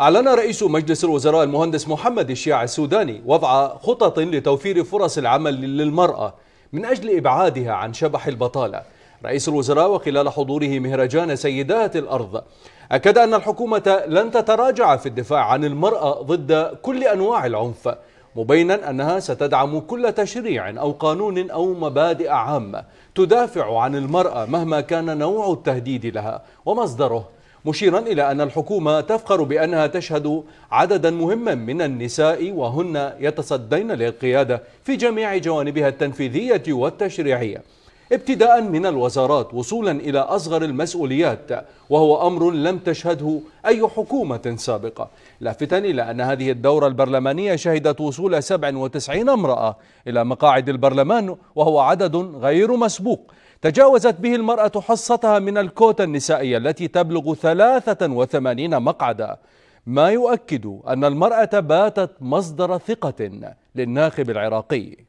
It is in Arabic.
أعلن رئيس مجلس الوزراء المهندس محمد الشيع السوداني وضع خطط لتوفير فرص العمل للمرأة من أجل إبعادها عن شبح البطالة رئيس الوزراء وخلال حضوره مهرجان سيدات الأرض أكد أن الحكومة لن تتراجع في الدفاع عن المرأة ضد كل أنواع العنف مبينا أنها ستدعم كل تشريع أو قانون أو مبادئ عامة تدافع عن المرأة مهما كان نوع التهديد لها ومصدره مشيرا إلى أن الحكومة تفخر بأنها تشهد عددا مهما من النساء وهن يتصدين للقيادة في جميع جوانبها التنفيذية والتشريعية ابتداء من الوزارات وصولا إلى أصغر المسؤوليات وهو أمر لم تشهده أي حكومة سابقة لافتا إلى أن هذه الدورة البرلمانية شهدت وصول 97 امرأة إلى مقاعد البرلمان وهو عدد غير مسبوق تجاوزت به المرأة حصتها من الكوتا النسائية التي تبلغ 83 مقعدا ما يؤكد أن المرأة باتت مصدر ثقة للناخب العراقي